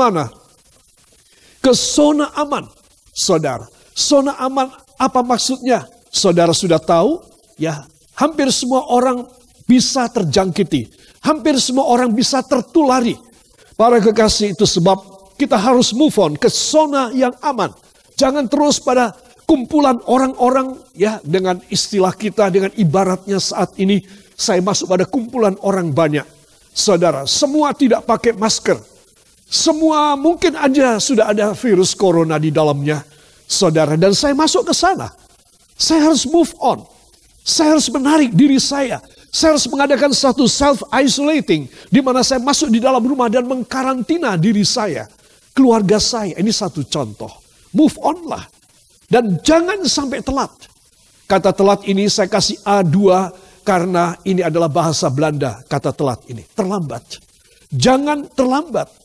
Kemana? Ke zona aman, saudara. Zona aman apa maksudnya? Saudara sudah tahu, ya hampir semua orang bisa terjangkiti. Hampir semua orang bisa tertulari. Para kekasih itu sebab kita harus move on ke zona yang aman. Jangan terus pada kumpulan orang-orang ya dengan istilah kita dengan ibaratnya saat ini saya masuk pada kumpulan orang banyak. Saudara, semua tidak pakai masker. Semua mungkin aja sudah ada virus corona di dalamnya, saudara. Dan saya masuk ke sana. Saya harus move on. Saya harus menarik diri saya. Saya harus mengadakan satu self-isolating. di mana saya masuk di dalam rumah dan mengkarantina diri saya. Keluarga saya. Ini satu contoh. Move on lah. Dan jangan sampai telat. Kata telat ini saya kasih A2 karena ini adalah bahasa Belanda. Kata telat ini. Terlambat. Jangan terlambat.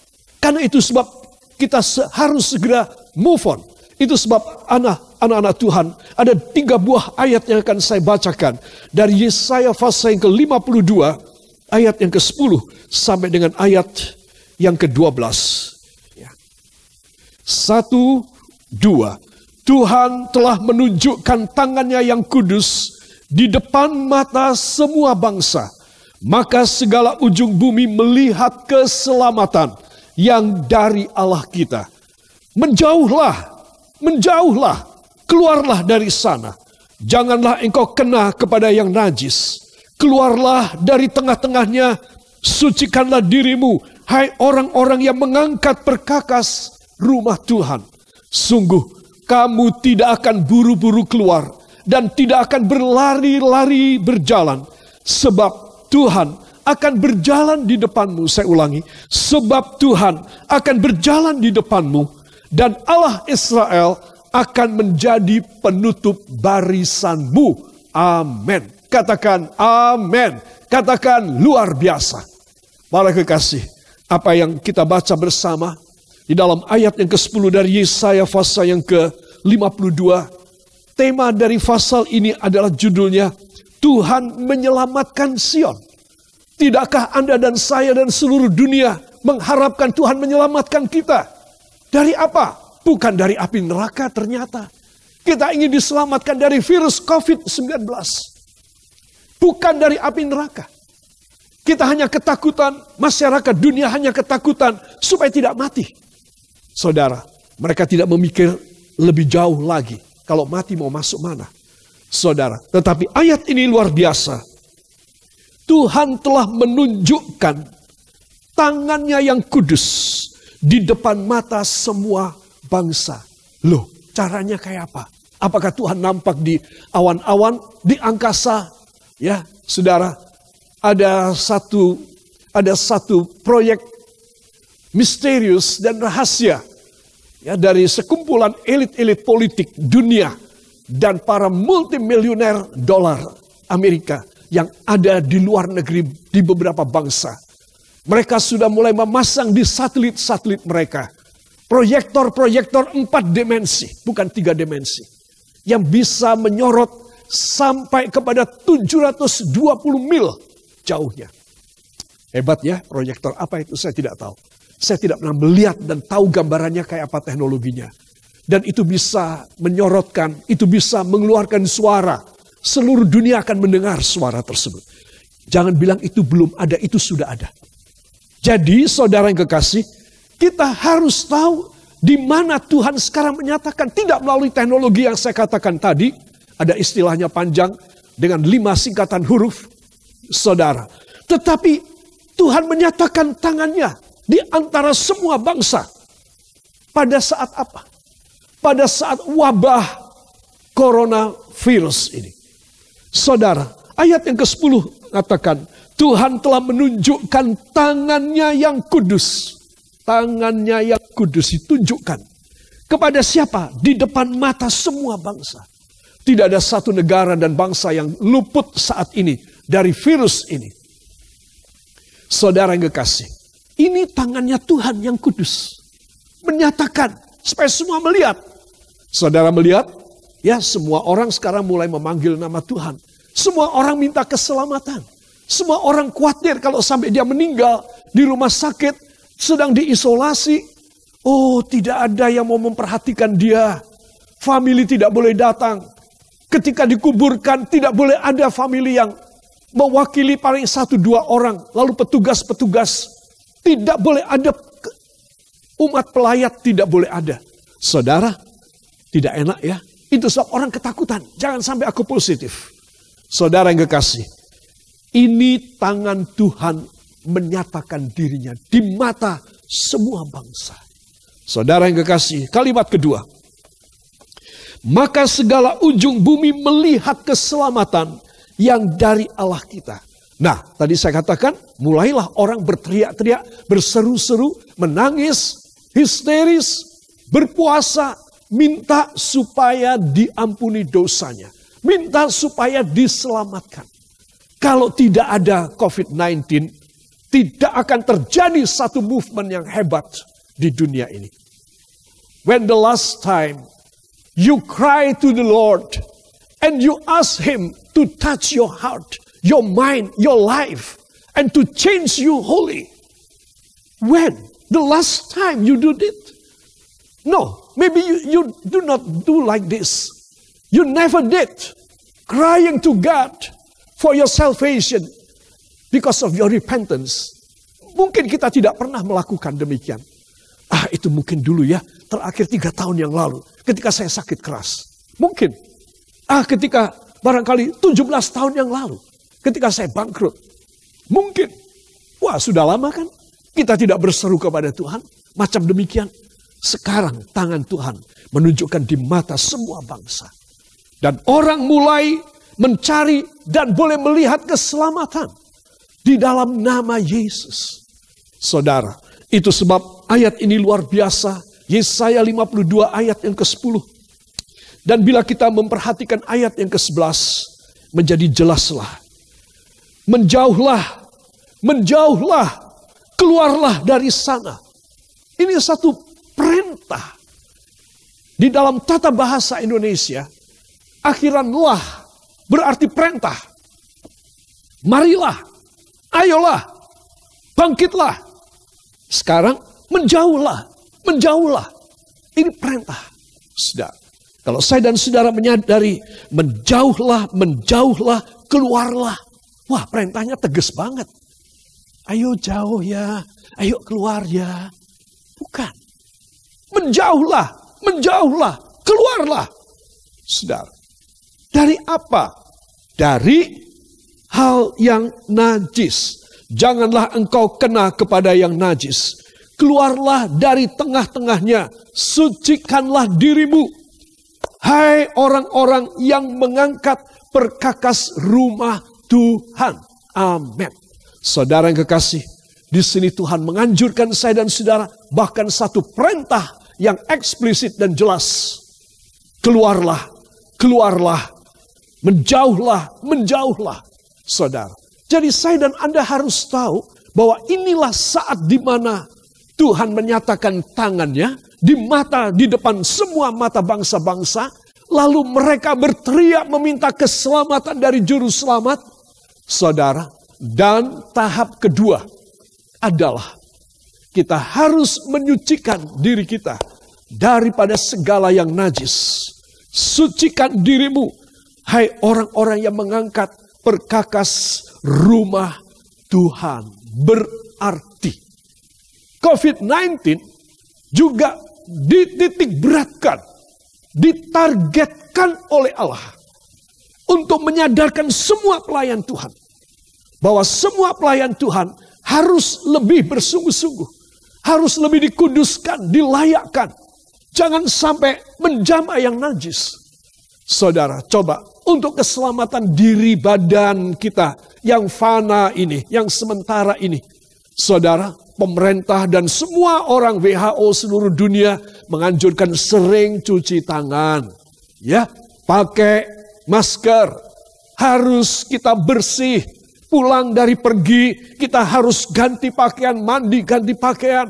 Karena itu sebab kita harus segera move on. Itu sebab anak-anak Tuhan, ada tiga buah ayat yang akan saya bacakan. Dari Yesaya pasal yang ke-52, ayat yang ke-10 sampai dengan ayat yang ke-12. Ya. Satu, dua. Tuhan telah menunjukkan tangannya yang kudus di depan mata semua bangsa. Maka segala ujung bumi melihat keselamatan yang dari Allah kita. Menjauhlah, menjauhlah, keluarlah dari sana. Janganlah engkau kena kepada yang najis. Keluarlah dari tengah-tengahnya, sucikanlah dirimu, hai orang-orang yang mengangkat perkakas rumah Tuhan. Sungguh, kamu tidak akan buru-buru keluar dan tidak akan berlari-lari berjalan, sebab Tuhan akan berjalan di depanmu. Saya ulangi, sebab Tuhan akan berjalan di depanmu dan Allah Israel akan menjadi penutup barisanmu. Amin. Katakan amin. Katakan luar biasa. Para kekasih, apa yang kita baca bersama di dalam ayat yang ke-10 dari Yesaya pasal yang ke-52. Tema dari pasal ini adalah judulnya Tuhan menyelamatkan Sion. Tidakkah Anda dan saya dan seluruh dunia mengharapkan Tuhan menyelamatkan kita? Dari apa? Bukan dari api neraka ternyata. Kita ingin diselamatkan dari virus COVID-19. Bukan dari api neraka. Kita hanya ketakutan, masyarakat dunia hanya ketakutan supaya tidak mati. Saudara, mereka tidak memikir lebih jauh lagi. Kalau mati mau masuk mana? Saudara, tetapi ayat ini luar biasa Tuhan telah menunjukkan tangannya yang kudus di depan mata semua bangsa. Loh, caranya kayak apa? Apakah Tuhan nampak di awan-awan, di angkasa? Ya, saudara, ada satu ada satu proyek misterius dan rahasia ya dari sekumpulan elit-elit politik dunia dan para multimilioner dolar Amerika yang ada di luar negeri di beberapa bangsa. Mereka sudah mulai memasang di satelit-satelit mereka. Proyektor-proyektor empat dimensi, bukan tiga dimensi. Yang bisa menyorot sampai kepada 720 mil jauhnya. Hebat ya proyektor, apa itu saya tidak tahu. Saya tidak pernah melihat dan tahu gambarannya kayak apa teknologinya. Dan itu bisa menyorotkan, itu bisa mengeluarkan suara Seluruh dunia akan mendengar suara tersebut. Jangan bilang itu belum ada, itu sudah ada. Jadi saudara yang kekasih, kita harus tahu di mana Tuhan sekarang menyatakan tidak melalui teknologi yang saya katakan tadi, ada istilahnya panjang dengan lima singkatan huruf, saudara. Tetapi Tuhan menyatakan tangannya di antara semua bangsa. Pada saat apa? Pada saat wabah coronavirus ini. Saudara, ayat yang ke-10 katakan, Tuhan telah menunjukkan tangannya yang kudus. Tangannya yang kudus ditunjukkan. Kepada siapa? Di depan mata semua bangsa. Tidak ada satu negara dan bangsa yang luput saat ini dari virus ini. Saudara yang kekasih, ini tangannya Tuhan yang kudus. Menyatakan supaya semua melihat. Saudara melihat, Ya, semua orang sekarang mulai memanggil nama Tuhan. Semua orang minta keselamatan. Semua orang khawatir kalau sampai dia meninggal di rumah sakit, sedang diisolasi. Oh, tidak ada yang mau memperhatikan dia. Family tidak boleh datang. Ketika dikuburkan, tidak boleh ada family yang mewakili paling satu dua orang. Lalu petugas-petugas tidak boleh ada. Umat pelayat tidak boleh ada. Saudara, tidak enak ya itu sebab orang ketakutan. Jangan sampai aku positif. Saudara yang kekasih, ini tangan Tuhan menyatakan dirinya di mata semua bangsa. Saudara yang kekasih, kalimat kedua. Maka segala ujung bumi melihat keselamatan yang dari Allah kita. Nah, tadi saya katakan, mulailah orang berteriak-teriak, berseru-seru, menangis, histeris, berpuasa, minta supaya diampuni dosanya, minta supaya diselamatkan. Kalau tidak ada COVID-19, tidak akan terjadi satu movement yang hebat di dunia ini. When the last time you cry to the Lord and you ask Him to touch your heart, your mind, your life, and to change you wholly. When? The last time you do it? No, Maybe you, you do not do like this. You never did crying to God for your salvation because of your repentance. Mungkin kita tidak pernah melakukan demikian. Ah, itu mungkin dulu ya, terakhir tiga tahun yang lalu, ketika saya sakit keras. Mungkin. Ah, ketika barangkali 17 tahun yang lalu, ketika saya bangkrut. Mungkin. Wah, sudah lama kan? Kita tidak berseru kepada Tuhan. Macam demikian. Sekarang tangan Tuhan menunjukkan di mata semua bangsa. Dan orang mulai mencari dan boleh melihat keselamatan di dalam nama Yesus. Saudara, itu sebab ayat ini luar biasa. Yesaya 52 ayat yang ke-10. Dan bila kita memperhatikan ayat yang ke-11, menjadi jelaslah. Menjauhlah, menjauhlah, keluarlah dari sana. Ini satu perintah. Di dalam tata bahasa Indonesia, akhiranlah berarti perintah. Marilah, ayolah, bangkitlah. Sekarang menjauhlah, menjauhlah. Ini perintah. Sedang. Kalau saya dan saudara menyadari, menjauhlah, menjauhlah, keluarlah. Wah, perintahnya tegas banget. Ayo jauh ya, ayo keluar ya. Bukan. Menjauhlah, menjauhlah, keluarlah. sedar dari apa? Dari hal yang najis. Janganlah engkau kena kepada yang najis. Keluarlah dari tengah-tengahnya, sucikanlah dirimu. Hai orang-orang yang mengangkat perkakas rumah Tuhan. Amin. Saudara yang kekasih, di sini Tuhan menganjurkan saya dan saudara bahkan satu perintah yang eksplisit dan jelas. Keluarlah, keluarlah, menjauhlah, menjauhlah, saudara. Jadi saya dan Anda harus tahu bahwa inilah saat di mana Tuhan menyatakan tangannya di mata, di depan semua mata bangsa-bangsa. Lalu mereka berteriak meminta keselamatan dari juru selamat. Saudara, dan tahap kedua adalah kita harus menyucikan diri kita daripada segala yang najis. Sucikan dirimu, hai orang-orang yang mengangkat perkakas rumah Tuhan. Berarti COVID-19 juga dititik beratkan, ditargetkan oleh Allah untuk menyadarkan semua pelayan Tuhan bahwa semua pelayan Tuhan harus lebih bersungguh-sungguh harus lebih dikuduskan, dilayakkan. Jangan sampai menjamah yang najis. Saudara, coba untuk keselamatan diri badan kita yang fana ini, yang sementara ini. Saudara, pemerintah dan semua orang WHO seluruh dunia menganjurkan sering cuci tangan. Ya, pakai masker. Harus kita bersih, pulang dari pergi, kita harus ganti pakaian, mandi, ganti pakaian.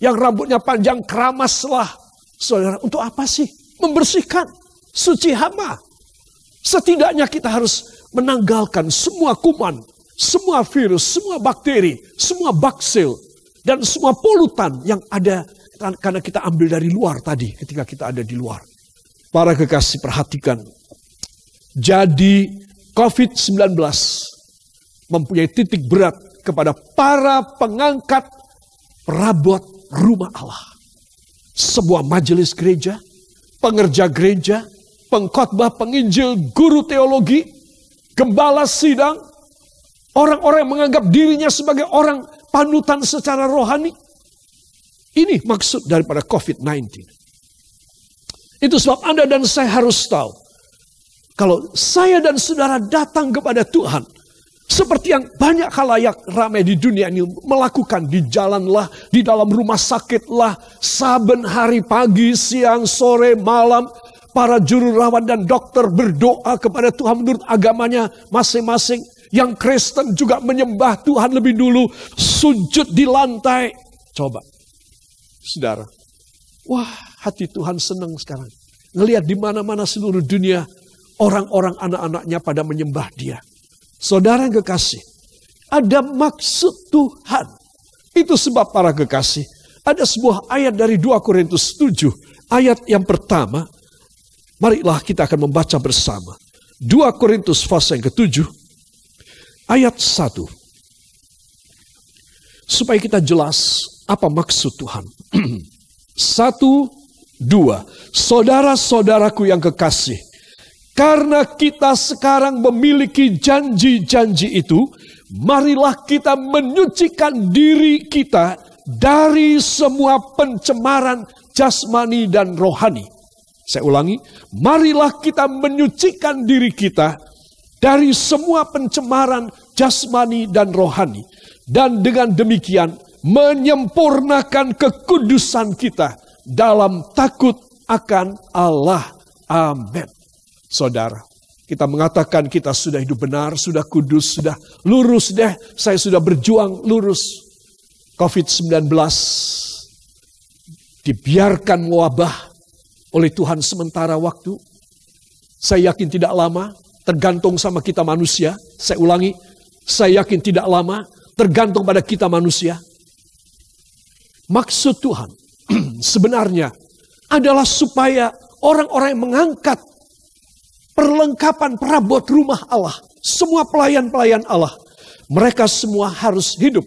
Yang rambutnya panjang, keramaslah. Saudara, untuk apa sih? Membersihkan, suci hama. Setidaknya kita harus menanggalkan semua kuman, semua virus, semua bakteri, semua baksil, dan semua polutan yang ada karena kita ambil dari luar tadi ketika kita ada di luar. Para kekasih perhatikan. Jadi COVID-19 mempunyai titik berat kepada para pengangkat perabot rumah Allah. Sebuah majelis gereja, pengerja gereja, pengkhotbah, penginjil, guru teologi, gembala sidang, orang-orang yang menganggap dirinya sebagai orang panutan secara rohani. Ini maksud daripada COVID-19. Itu sebab Anda dan saya harus tahu. Kalau saya dan saudara datang kepada Tuhan, seperti yang banyak halayak ramai di dunia ini melakukan di jalanlah, di dalam rumah sakitlah, saben hari pagi, siang, sore, malam, para juru rawat dan dokter berdoa kepada Tuhan menurut agamanya masing-masing. Yang Kristen juga menyembah Tuhan lebih dulu, sujud di lantai. Coba, saudara. Wah, hati Tuhan senang sekarang. Ngelihat di mana-mana seluruh dunia, orang-orang anak-anaknya pada menyembah dia. Saudara kekasih, ada maksud Tuhan. Itu sebab para kekasih, ada sebuah ayat dari 2 Korintus 7, ayat yang pertama. Marilah kita akan membaca bersama. 2 Korintus pasal yang ketujuh, ayat 1. Supaya kita jelas apa maksud Tuhan. Satu, dua. Saudara-saudaraku yang kekasih, karena kita sekarang memiliki janji-janji itu, marilah kita menyucikan diri kita dari semua pencemaran jasmani dan rohani. Saya ulangi, marilah kita menyucikan diri kita dari semua pencemaran jasmani dan rohani. Dan dengan demikian menyempurnakan kekudusan kita dalam takut akan Allah. Amin. Saudara, kita mengatakan kita sudah hidup benar, sudah kudus, sudah lurus deh. Saya sudah berjuang lurus. COVID-19 dibiarkan wabah oleh Tuhan sementara waktu. Saya yakin tidak lama, tergantung sama kita manusia. Saya ulangi, saya yakin tidak lama, tergantung pada kita manusia. Maksud Tuhan sebenarnya adalah supaya orang-orang yang mengangkat perlengkapan perabot rumah Allah, semua pelayan-pelayan Allah, mereka semua harus hidup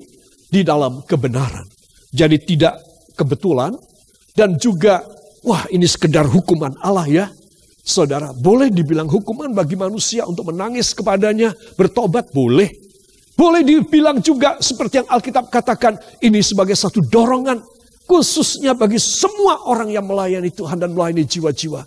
di dalam kebenaran. Jadi tidak kebetulan dan juga wah ini sekedar hukuman Allah ya. Saudara, boleh dibilang hukuman bagi manusia untuk menangis kepadanya, bertobat boleh. Boleh dibilang juga seperti yang Alkitab katakan, ini sebagai satu dorongan khususnya bagi semua orang yang melayani Tuhan dan melayani jiwa-jiwa.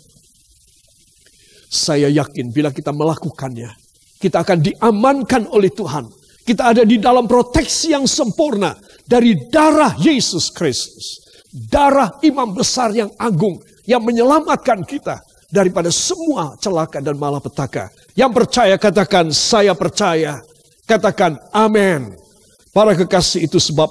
Saya yakin bila kita melakukannya, kita akan diamankan oleh Tuhan. Kita ada di dalam proteksi yang sempurna dari darah Yesus Kristus. Darah imam besar yang agung yang menyelamatkan kita daripada semua celaka dan malapetaka. Yang percaya katakan saya percaya. Katakan amin. Para kekasih itu sebab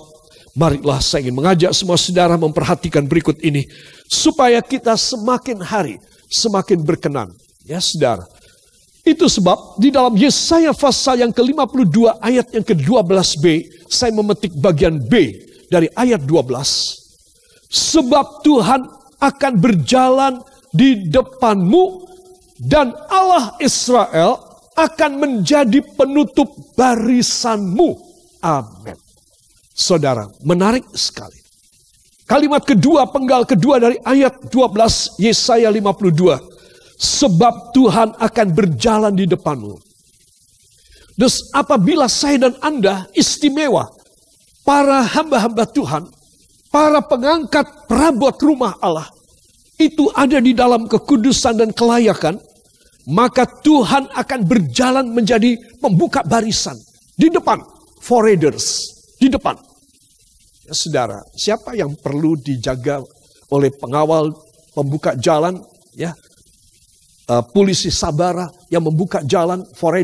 marilah saya ingin mengajak semua saudara memperhatikan berikut ini. Supaya kita semakin hari semakin berkenan Ya saudara. Itu sebab di dalam Yesaya pasal yang ke-52 ayat yang ke-12b, saya memetik bagian B dari ayat 12. Sebab Tuhan akan berjalan di depanmu dan Allah Israel akan menjadi penutup barisanmu. Amin. Saudara, menarik sekali. Kalimat kedua, penggal kedua dari ayat 12 Yesaya 52. Sebab Tuhan akan berjalan di depanmu. Terus apabila saya dan Anda istimewa, para hamba-hamba Tuhan, para pengangkat perabot rumah Allah, itu ada di dalam kekudusan dan kelayakan, maka Tuhan akan berjalan menjadi pembuka barisan di depan, readers, di depan. Ya, saudara, siapa yang perlu dijaga oleh pengawal pembuka jalan? Ya, uh, polisi Sabara yang membuka jalan for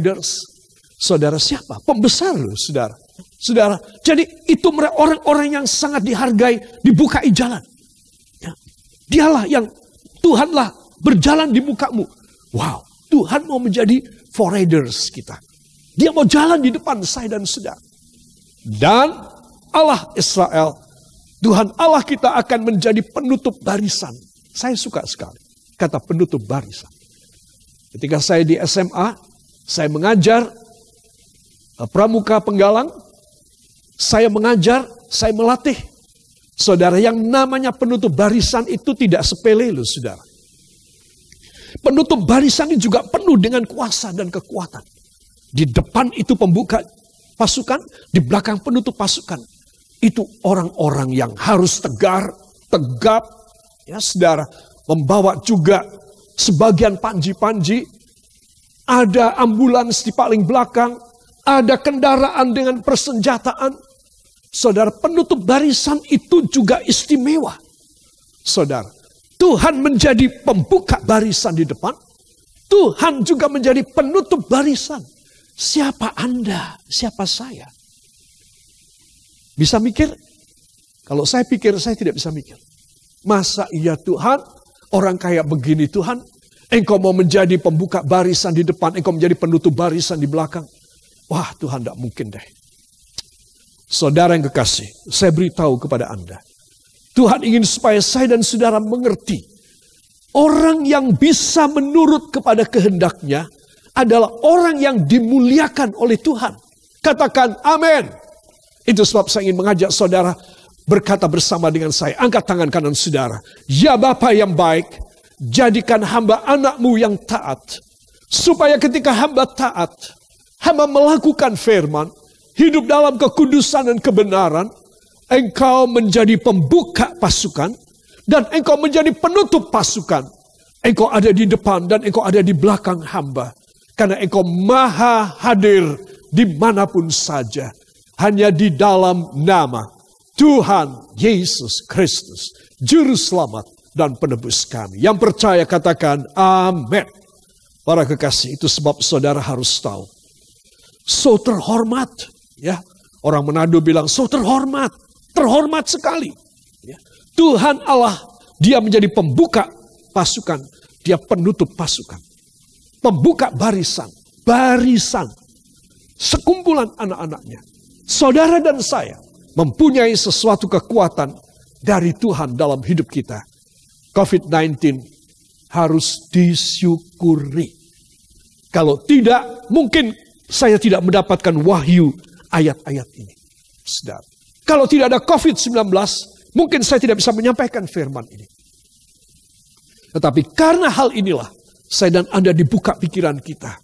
Saudara siapa? Pembesar loh saudara. Saudara, jadi itu mereka orang-orang yang sangat dihargai, dibukai jalan. Ya. Dialah yang Tuhanlah berjalan di mukamu. Wow, Tuhan mau menjadi foreigners kita. Dia mau jalan di depan saya dan saudara. Dan Allah Israel, Tuhan Allah kita akan menjadi penutup barisan. Saya suka sekali kata penutup barisan. Ketika saya di SMA, saya mengajar eh, pramuka penggalang, saya mengajar, saya melatih. Saudara, yang namanya penutup barisan itu tidak sepele loh saudara. Penutup barisan ini juga penuh dengan kuasa dan kekuatan. Di depan itu pembuka pasukan, di belakang penutup pasukan. Itu orang-orang yang harus tegar, tegap, ya saudara, membawa juga sebagian panji-panji, ada ambulans di paling belakang, ada kendaraan dengan persenjataan. Saudara, penutup barisan itu juga istimewa. Saudara, Tuhan menjadi pembuka barisan di depan, Tuhan juga menjadi penutup barisan. Siapa Anda? Siapa saya? Bisa mikir? Kalau saya pikir, saya tidak bisa mikir. Masa iya Tuhan Orang kaya begini Tuhan, engkau mau menjadi pembuka barisan di depan, engkau menjadi penutup barisan di belakang. Wah Tuhan tidak mungkin deh. Saudara yang kekasih, saya beritahu kepada Anda. Tuhan ingin supaya saya dan saudara mengerti. Orang yang bisa menurut kepada kehendaknya adalah orang yang dimuliakan oleh Tuhan. Katakan amin. Itu sebab saya ingin mengajak saudara berkata bersama dengan saya, angkat tangan kanan saudara. Ya Bapa yang baik, jadikan hamba anakmu yang taat. Supaya ketika hamba taat, hamba melakukan firman, hidup dalam kekudusan dan kebenaran, engkau menjadi pembuka pasukan, dan engkau menjadi penutup pasukan. Engkau ada di depan dan engkau ada di belakang hamba. Karena engkau maha hadir dimanapun saja. Hanya di dalam nama Tuhan Yesus Kristus, Juru Selamat dan Penebus kami. Yang percaya katakan amin. Para kekasih itu sebab saudara harus tahu. So terhormat. ya Orang Manado bilang so terhormat. Terhormat sekali. Ya. Tuhan Allah, dia menjadi pembuka pasukan. Dia penutup pasukan. Pembuka barisan. Barisan. Sekumpulan anak-anaknya. Saudara dan saya mempunyai sesuatu kekuatan dari Tuhan dalam hidup kita. COVID-19 harus disyukuri. Kalau tidak, mungkin saya tidak mendapatkan wahyu ayat-ayat ini. Sedar. Kalau tidak ada COVID-19, mungkin saya tidak bisa menyampaikan firman ini. Tetapi karena hal inilah, saya dan Anda dibuka pikiran kita.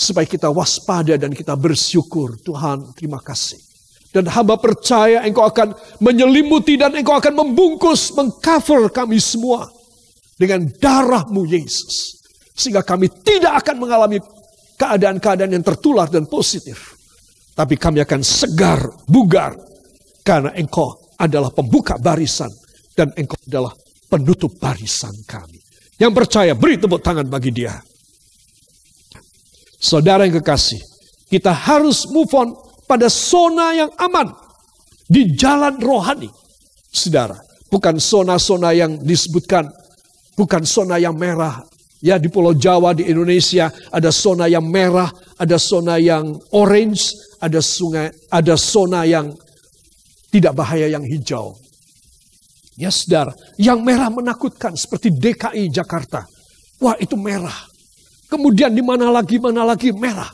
Supaya kita waspada dan kita bersyukur. Tuhan, terima kasih dan hamba percaya engkau akan menyelimuti dan engkau akan membungkus, mengcover kami semua. Dengan darahmu Yesus. Sehingga kami tidak akan mengalami keadaan-keadaan yang tertular dan positif. Tapi kami akan segar, bugar. Karena engkau adalah pembuka barisan. Dan engkau adalah penutup barisan kami. Yang percaya, beri tepuk tangan bagi dia. Saudara yang kekasih, kita harus move on pada zona yang aman di jalan rohani. Saudara, bukan zona-zona yang disebutkan, bukan zona yang merah. Ya di Pulau Jawa, di Indonesia ada zona yang merah, ada zona yang orange, ada sungai, ada zona yang tidak bahaya yang hijau. Ya saudara, yang merah menakutkan seperti DKI Jakarta. Wah itu merah. Kemudian di mana lagi, mana lagi merah.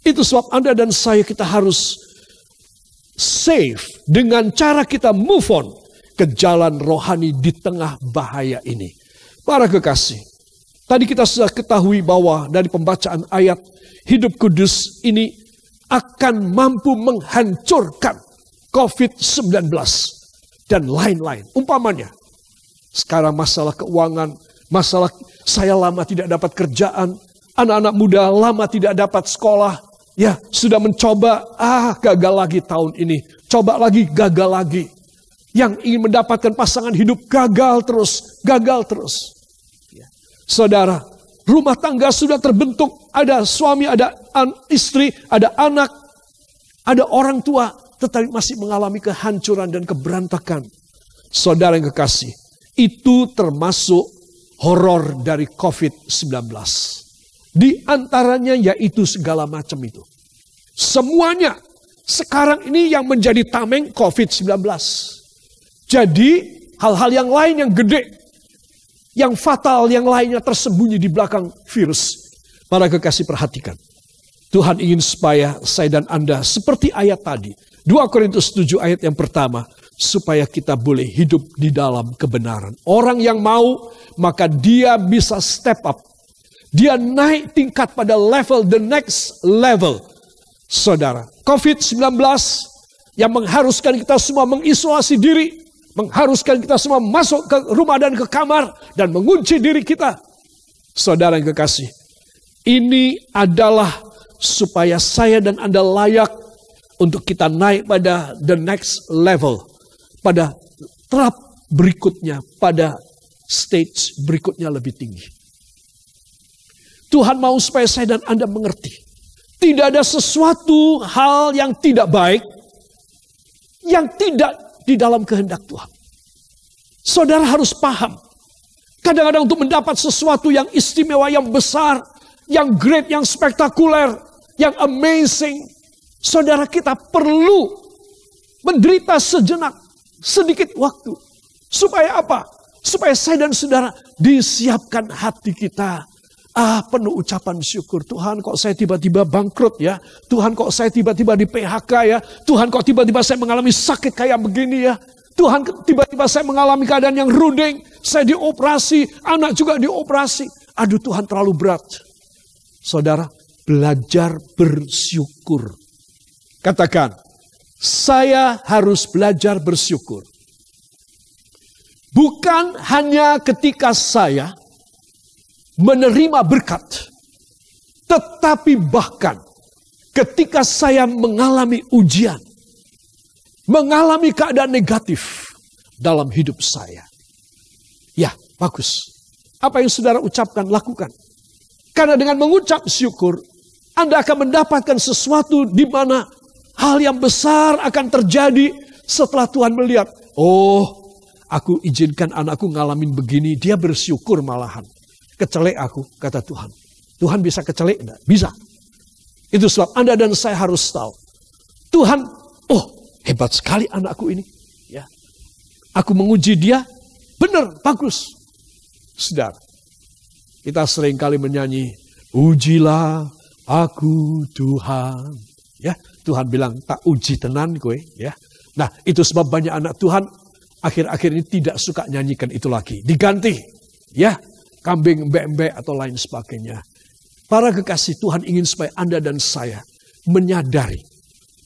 Itu sebab Anda dan saya kita harus safe dengan cara kita move on ke jalan rohani di tengah bahaya ini. Para kekasih, tadi kita sudah ketahui bahwa dari pembacaan ayat hidup kudus ini akan mampu menghancurkan COVID-19 dan lain-lain. Umpamanya, sekarang masalah keuangan, masalah saya lama tidak dapat kerjaan, anak-anak muda lama tidak dapat sekolah, Ya, sudah mencoba, ah gagal lagi tahun ini. Coba lagi, gagal lagi. Yang ingin mendapatkan pasangan hidup, gagal terus, gagal terus. Ya. Saudara, rumah tangga sudah terbentuk. Ada suami, ada an istri, ada anak, ada orang tua. Tetapi masih mengalami kehancuran dan keberantakan. Saudara yang kekasih, itu termasuk horor dari COVID-19. Di antaranya yaitu segala macam itu. Semuanya sekarang ini yang menjadi tameng COVID-19. Jadi hal-hal yang lain yang gede, yang fatal, yang lainnya tersembunyi di belakang virus. Para kekasih perhatikan. Tuhan ingin supaya saya dan Anda seperti ayat tadi. 2 Korintus 7 ayat yang pertama. Supaya kita boleh hidup di dalam kebenaran. Orang yang mau maka dia bisa step up dia naik tingkat pada level the next level. Saudara, COVID-19 yang mengharuskan kita semua mengisolasi diri, mengharuskan kita semua masuk ke rumah dan ke kamar dan mengunci diri kita. Saudara yang kekasih, ini adalah supaya saya dan Anda layak untuk kita naik pada the next level, pada trap berikutnya, pada stage berikutnya lebih tinggi. Tuhan mau supaya saya dan Anda mengerti. Tidak ada sesuatu hal yang tidak baik yang tidak di dalam kehendak Tuhan. Saudara harus paham. Kadang-kadang untuk mendapat sesuatu yang istimewa, yang besar, yang great, yang spektakuler, yang amazing, saudara kita perlu menderita sejenak, sedikit waktu. Supaya apa? Supaya saya dan saudara disiapkan hati kita Ah, penuh ucapan syukur. Tuhan kok saya tiba-tiba bangkrut ya. Tuhan kok saya tiba-tiba di PHK ya. Tuhan kok tiba-tiba saya mengalami sakit kayak begini ya. Tuhan tiba-tiba saya mengalami keadaan yang runding Saya dioperasi, anak juga dioperasi. Aduh Tuhan terlalu berat. Saudara, belajar bersyukur. Katakan, saya harus belajar bersyukur. Bukan hanya ketika saya menerima berkat. Tetapi bahkan ketika saya mengalami ujian, mengalami keadaan negatif dalam hidup saya. Ya, bagus. Apa yang saudara ucapkan, lakukan. Karena dengan mengucap syukur, Anda akan mendapatkan sesuatu di mana hal yang besar akan terjadi setelah Tuhan melihat, oh, aku izinkan anakku ngalamin begini, dia bersyukur malahan kecelek aku, kata Tuhan. Tuhan bisa kecelek enggak? Bisa. Itu sebab Anda dan saya harus tahu. Tuhan, oh hebat sekali anakku ini. Ya. Aku menguji dia, benar, bagus. Sedar. Kita sering kali menyanyi, ujilah aku Tuhan. Ya, Tuhan bilang tak uji tenan kowe, ya. Nah, itu sebab banyak anak Tuhan akhir-akhir ini tidak suka nyanyikan itu lagi. Diganti, ya kambing, embek atau lain sebagainya. Para kekasih Tuhan ingin supaya Anda dan saya menyadari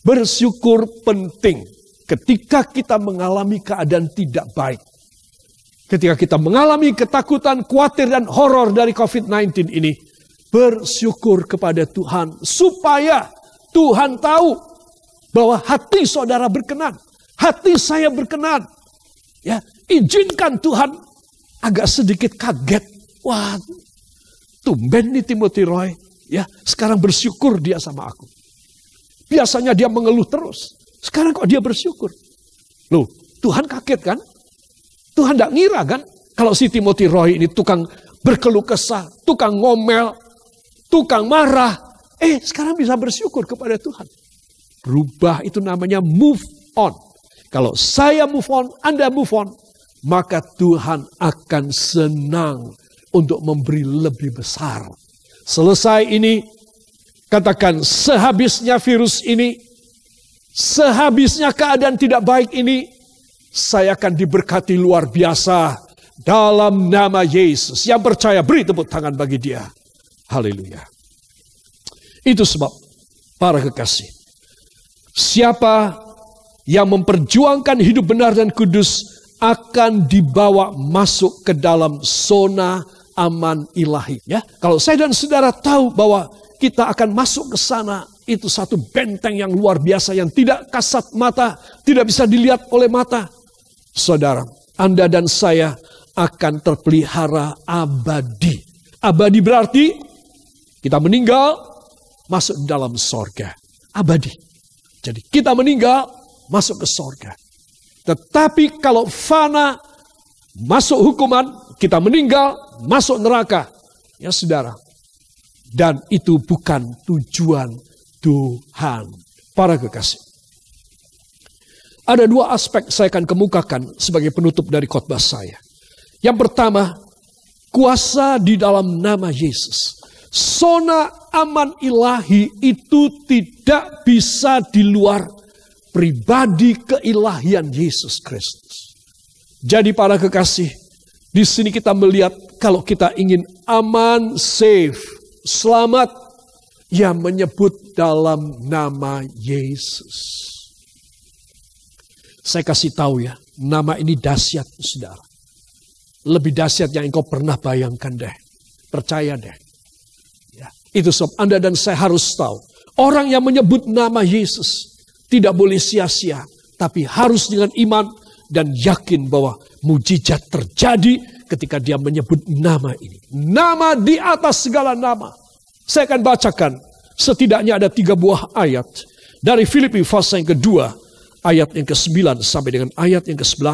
bersyukur penting ketika kita mengalami keadaan tidak baik. Ketika kita mengalami ketakutan, khawatir, dan horor dari COVID-19 ini, bersyukur kepada Tuhan supaya Tuhan tahu bahwa hati saudara berkenan, hati saya berkenan. Ya, izinkan Tuhan agak sedikit kaget Wah, tumben nih Timothy Roy. Ya, sekarang bersyukur dia sama aku. Biasanya dia mengeluh terus. Sekarang kok dia bersyukur? Loh, Tuhan kaget kan? Tuhan tidak ngira kan? Kalau si Timothy Roy ini tukang berkeluh kesah, tukang ngomel, tukang marah. Eh, sekarang bisa bersyukur kepada Tuhan. Berubah itu namanya move on. Kalau saya move on, Anda move on, maka Tuhan akan senang untuk memberi lebih besar. Selesai ini, katakan sehabisnya virus ini, sehabisnya keadaan tidak baik ini, saya akan diberkati luar biasa dalam nama Yesus. Yang percaya, beri tepuk tangan bagi dia. Haleluya. Itu sebab para kekasih. Siapa yang memperjuangkan hidup benar dan kudus akan dibawa masuk ke dalam zona aman ilahi. Ya, kalau saya dan saudara tahu bahwa kita akan masuk ke sana itu satu benteng yang luar biasa yang tidak kasat mata, tidak bisa dilihat oleh mata. Saudara, Anda dan saya akan terpelihara abadi. Abadi berarti kita meninggal masuk dalam sorga. Abadi. Jadi kita meninggal masuk ke sorga. Tetapi kalau fana masuk hukuman, kita meninggal, masuk neraka. Ya saudara. Dan itu bukan tujuan Tuhan. Para kekasih. Ada dua aspek saya akan kemukakan sebagai penutup dari khotbah saya. Yang pertama, kuasa di dalam nama Yesus. Sona aman ilahi itu tidak bisa di luar pribadi keilahian Yesus Kristus. Jadi para kekasih, di sini kita melihat kalau kita ingin aman, safe, selamat, ya menyebut dalam nama Yesus. Saya kasih tahu ya, nama ini dahsyat, saudara. Lebih dahsyat yang engkau pernah bayangkan deh. Percaya deh. Ya. Itu sob Anda dan saya harus tahu. Orang yang menyebut nama Yesus tidak boleh sia-sia. Tapi harus dengan iman dan yakin bahwa Mujizat terjadi ketika dia menyebut nama ini. Nama di atas segala nama. Saya akan bacakan setidaknya ada tiga buah ayat. Dari Filipi fase yang kedua, ayat yang ke-9 sampai dengan ayat yang ke-11.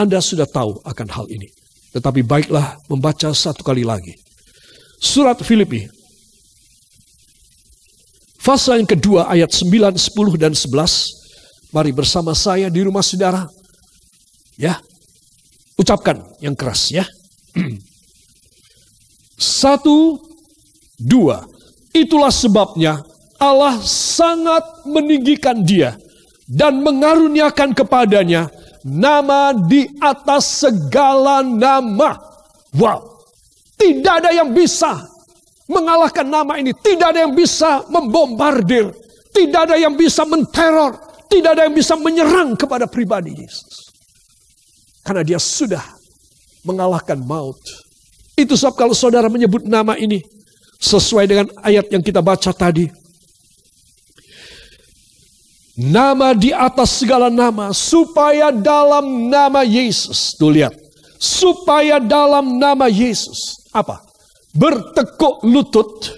Anda sudah tahu akan hal ini. Tetapi baiklah membaca satu kali lagi. Surat Filipi. Fase yang kedua ayat 9, 10, dan 11. Mari bersama saya di rumah saudara. Ya, Ucapkan yang keras ya. Satu, dua. Itulah sebabnya Allah sangat meninggikan dia dan mengaruniakan kepadanya nama di atas segala nama. Wow. Tidak ada yang bisa mengalahkan nama ini. Tidak ada yang bisa membombardir. Tidak ada yang bisa menteror. Tidak ada yang bisa menyerang kepada pribadi Yesus. Karena dia sudah mengalahkan maut. Itu sebab kalau saudara menyebut nama ini sesuai dengan ayat yang kita baca tadi. Nama di atas segala nama supaya dalam nama Yesus. Tuh lihat. Supaya dalam nama Yesus. Apa? Bertekuk lutut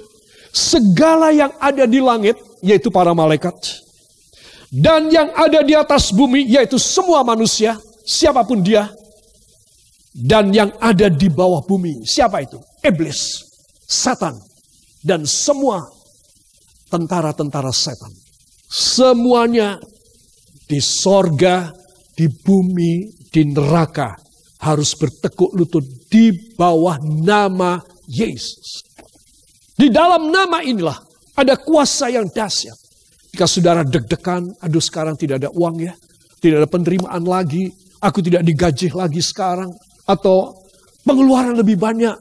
segala yang ada di langit yaitu para malaikat dan yang ada di atas bumi yaitu semua manusia siapapun dia, dan yang ada di bawah bumi. Siapa itu? Iblis, setan, dan semua tentara-tentara setan. Semuanya di sorga, di bumi, di neraka harus bertekuk lutut di bawah nama Yesus. Di dalam nama inilah ada kuasa yang dahsyat. Jika saudara deg-degan, aduh sekarang tidak ada uang ya, tidak ada penerimaan lagi, Aku tidak digaji lagi sekarang. Atau pengeluaran lebih banyak.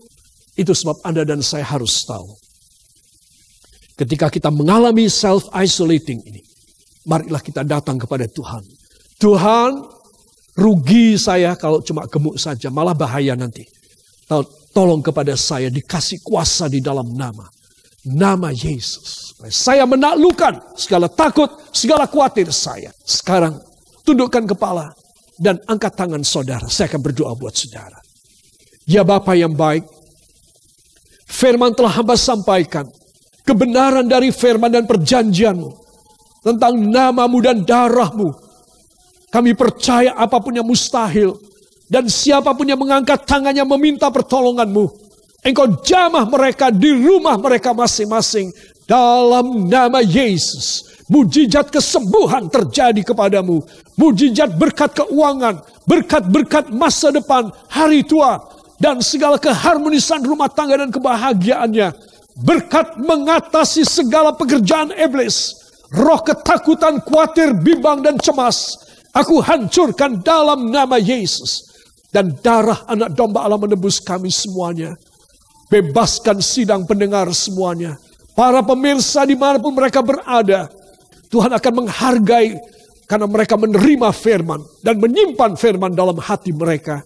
Itu sebab Anda dan saya harus tahu. Ketika kita mengalami self-isolating ini. Marilah kita datang kepada Tuhan. Tuhan rugi saya kalau cuma gemuk saja. Malah bahaya nanti. Tolong kepada saya dikasih kuasa di dalam nama nama Yesus. Saya menaklukkan segala takut, segala khawatir saya. Sekarang tundukkan kepala, dan angkat tangan saudara. Saya akan berdoa buat saudara. Ya Bapa yang baik, firman telah hamba sampaikan. Kebenaran dari firman dan perjanjianmu. Tentang namamu dan darahmu. Kami percaya apapun yang mustahil. Dan siapapun yang mengangkat tangannya meminta pertolonganmu. Engkau jamah mereka di rumah mereka masing-masing. Dalam nama Yesus. Mujizat kesembuhan terjadi kepadamu. Mujizat berkat keuangan, berkat-berkat masa depan, hari tua, dan segala keharmonisan rumah tangga dan kebahagiaannya. Berkat mengatasi segala pekerjaan iblis. Roh ketakutan, khawatir, bimbang, dan cemas. Aku hancurkan dalam nama Yesus. Dan darah anak domba Allah menebus kami semuanya. Bebaskan sidang pendengar semuanya. Para pemirsa dimanapun mereka berada. Tuhan akan menghargai karena mereka menerima firman dan menyimpan firman dalam hati mereka.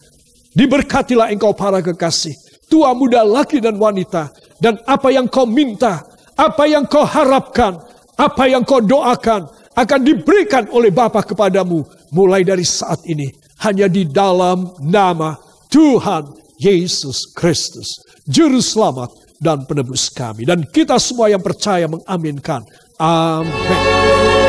Diberkatilah engkau para kekasih, tua muda laki dan wanita, dan apa yang kau minta, apa yang kau harapkan, apa yang kau doakan akan diberikan oleh Bapa kepadamu mulai dari saat ini hanya di dalam nama Tuhan Yesus Kristus, juru selamat dan penebus kami. Dan kita semua yang percaya mengaminkan Um, Amén.